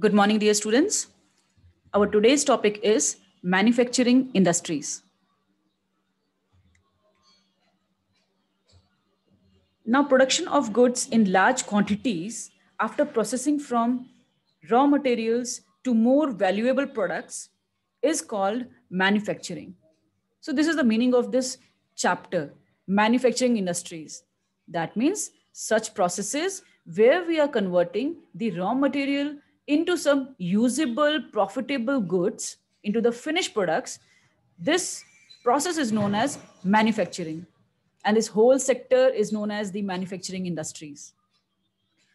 Good morning, dear students. Our today's topic is manufacturing industries. Now, production of goods in large quantities after processing from raw materials to more valuable products is called manufacturing. So this is the meaning of this chapter, manufacturing industries. That means such processes where we are converting the raw material into some usable, profitable goods, into the finished products, this process is known as manufacturing. And this whole sector is known as the manufacturing industries.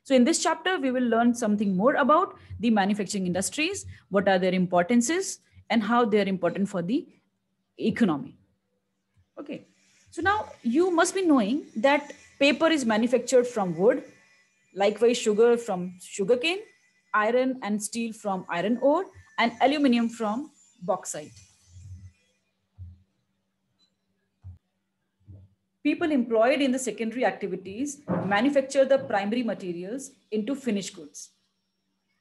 So in this chapter, we will learn something more about the manufacturing industries, what are their importances and how they're important for the economy. Okay, so now you must be knowing that paper is manufactured from wood, likewise sugar from sugarcane, iron and steel from iron ore, and aluminium from bauxite. People employed in the secondary activities manufacture the primary materials into finished goods.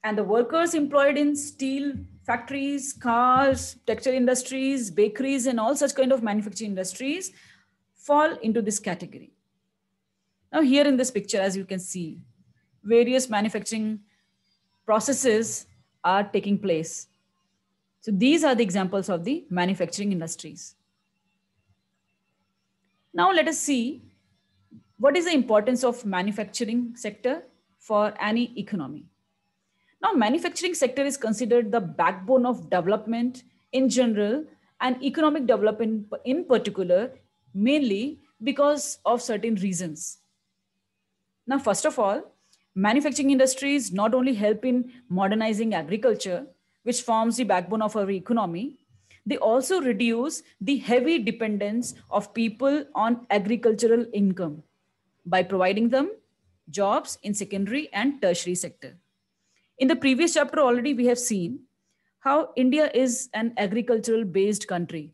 And the workers employed in steel factories, cars, textile industries, bakeries, and all such kind of manufacturing industries fall into this category. Now here in this picture, as you can see, various manufacturing processes are taking place. So these are the examples of the manufacturing industries. Now let us see what is the importance of manufacturing sector for any economy. Now manufacturing sector is considered the backbone of development in general and economic development in particular, mainly because of certain reasons. Now, first of all, manufacturing industries not only help in modernizing agriculture, which forms the backbone of our economy, they also reduce the heavy dependence of people on agricultural income by providing them jobs in secondary and tertiary sector. In the previous chapter already we have seen how India is an agricultural based country.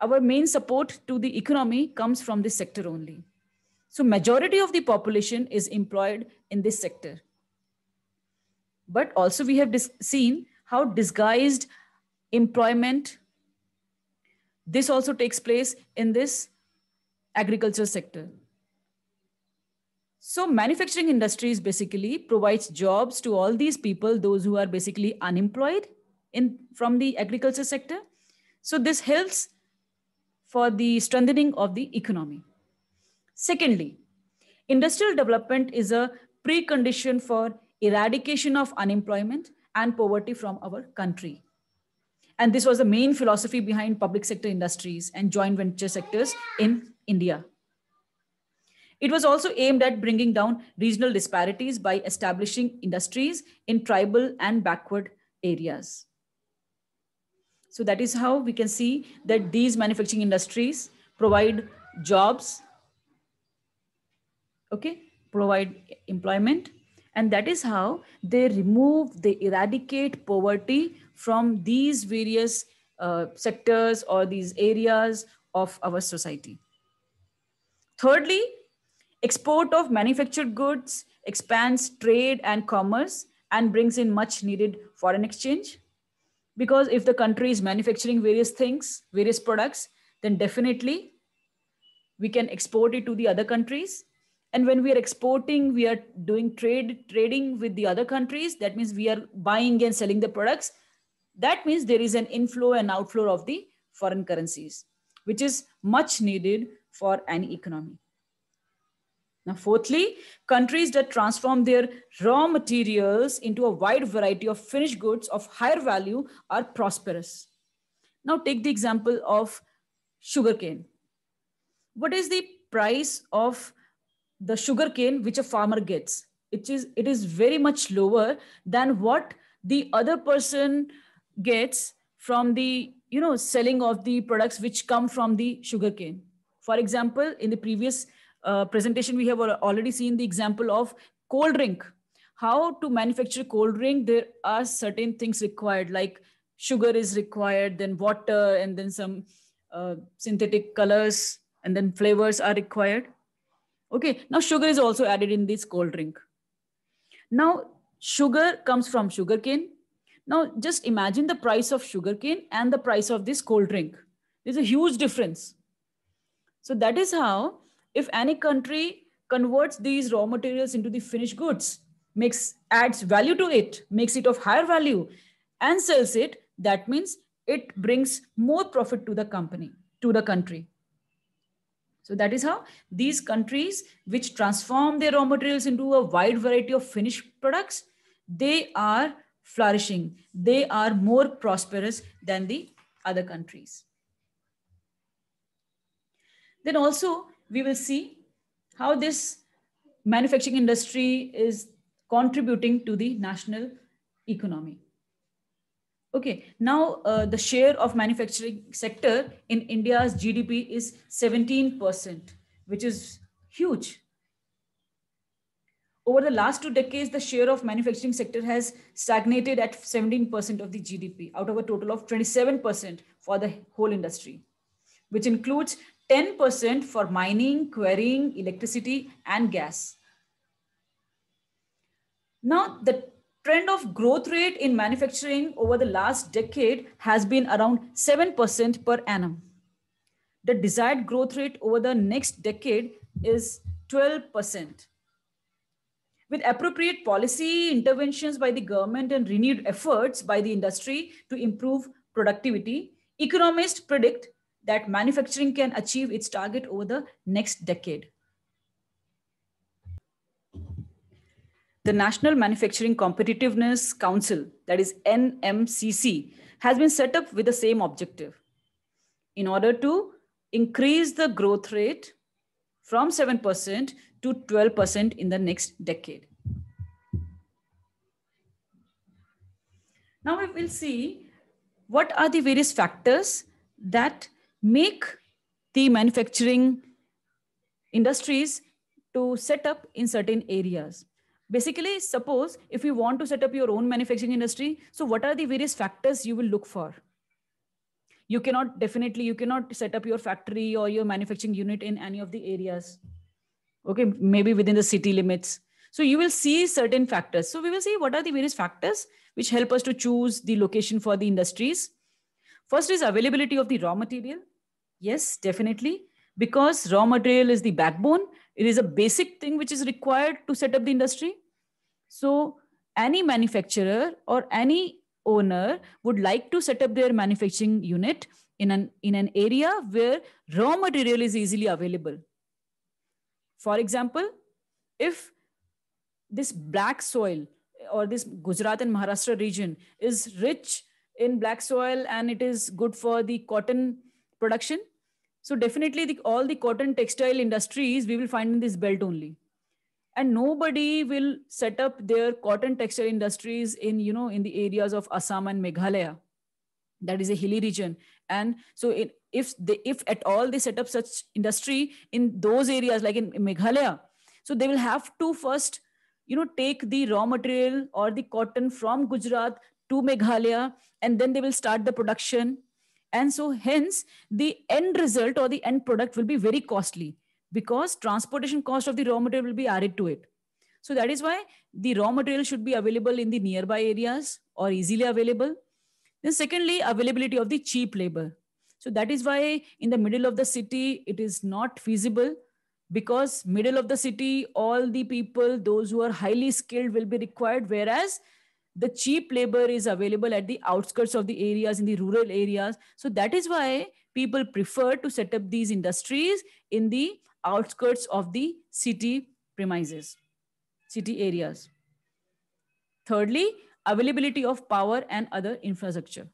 Our main support to the economy comes from this sector only. So majority of the population is employed in this sector. But also we have seen how disguised employment, this also takes place in this agriculture sector. So manufacturing industries basically provides jobs to all these people, those who are basically unemployed in from the agriculture sector. So this helps for the strengthening of the economy. Secondly, industrial development is a precondition for eradication of unemployment and poverty from our country. And this was the main philosophy behind public sector industries and joint venture sectors in India. It was also aimed at bringing down regional disparities by establishing industries in tribal and backward areas. So that is how we can see that these manufacturing industries provide jobs okay, provide employment. And that is how they remove, they eradicate poverty from these various uh, sectors or these areas of our society. Thirdly, export of manufactured goods expands trade and commerce and brings in much needed foreign exchange. Because if the country is manufacturing various things, various products, then definitely we can export it to the other countries and when we are exporting we are doing trade trading with the other countries that means we are buying and selling the products that means there is an inflow and outflow of the foreign currencies which is much needed for an economy now fourthly countries that transform their raw materials into a wide variety of finished goods of higher value are prosperous now take the example of sugarcane what is the price of the sugar cane which a farmer gets. It is, it is very much lower than what the other person gets from the you know selling of the products which come from the sugar cane. For example, in the previous uh, presentation, we have already seen the example of cold drink. How to manufacture cold drink, there are certain things required like sugar is required, then water, and then some uh, synthetic colors and then flavors are required. Okay, now sugar is also added in this cold drink. Now, sugar comes from sugarcane. Now, just imagine the price of sugarcane and the price of this cold drink. There's a huge difference. So that is how, if any country converts these raw materials into the finished goods, makes adds value to it, makes it of higher value, and sells it, that means it brings more profit to the company, to the country. So that is how these countries which transform their raw materials into a wide variety of finished products, they are flourishing. They are more prosperous than the other countries. Then also we will see how this manufacturing industry is contributing to the national economy. Okay, now uh, the share of manufacturing sector in India's GDP is 17%, which is huge. Over the last two decades, the share of manufacturing sector has stagnated at 17% of the GDP out of a total of 27% for the whole industry, which includes 10% for mining, quarrying, electricity, and gas. Now, the trend of growth rate in manufacturing over the last decade has been around 7% per annum. The desired growth rate over the next decade is 12%. With appropriate policy interventions by the government and renewed efforts by the industry to improve productivity, economists predict that manufacturing can achieve its target over the next decade. The National Manufacturing Competitiveness Council, that is NMCC, has been set up with the same objective in order to increase the growth rate from 7% to 12% in the next decade. Now we will see what are the various factors that make the manufacturing industries to set up in certain areas basically suppose if you want to set up your own manufacturing industry so what are the various factors you will look for you cannot definitely you cannot set up your factory or your manufacturing unit in any of the areas okay maybe within the city limits so you will see certain factors so we will see what are the various factors which help us to choose the location for the industries first is availability of the raw material yes definitely because raw material is the backbone it is a basic thing which is required to set up the industry. So any manufacturer or any owner would like to set up their manufacturing unit in an, in an area where raw material is easily available. For example, if this black soil or this Gujarat and Maharashtra region is rich in black soil and it is good for the cotton production, so definitely the, all the cotton textile industries we will find in this belt only. And nobody will set up their cotton textile industries in, you know, in the areas of Assam and Meghalaya. That is a hilly region. And so it, if they, if at all they set up such industry in those areas, like in Meghalaya, so they will have to first, you know, take the raw material or the cotton from Gujarat to Meghalaya, and then they will start the production and so hence the end result or the end product will be very costly because transportation cost of the raw material will be added to it. So that is why the raw material should be available in the nearby areas or easily available. Then secondly, availability of the cheap labor. So that is why in the middle of the city, it is not feasible because middle of the city, all the people, those who are highly skilled will be required. Whereas the cheap labor is available at the outskirts of the areas in the rural areas so that is why people prefer to set up these industries in the outskirts of the city premises city areas thirdly availability of power and other infrastructure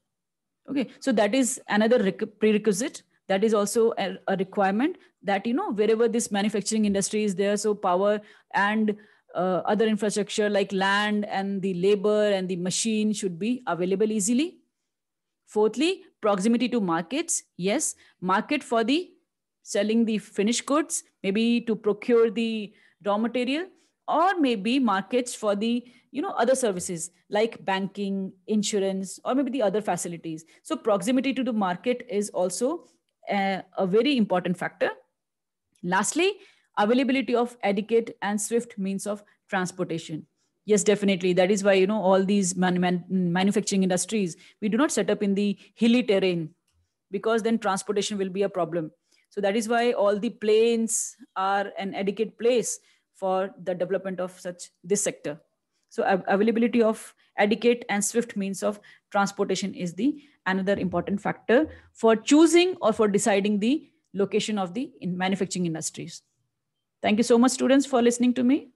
okay so that is another prerequisite that is also a, a requirement that you know wherever this manufacturing industry is there so power and uh, other infrastructure like land and the labor and the machine should be available easily. Fourthly, proximity to markets. Yes, market for the selling the finished goods, maybe to procure the raw material or maybe markets for the you know other services like banking insurance or maybe the other facilities so proximity to the market is also a, uh, a very important factor lastly availability of adequate and swift means of transportation yes definitely that is why you know all these man, man, manufacturing industries we do not set up in the hilly terrain because then transportation will be a problem so that is why all the plains are an adequate place for the development of such this sector so availability of adequate and swift means of transportation is the another important factor for choosing or for deciding the location of the in manufacturing industries Thank you so much, students, for listening to me.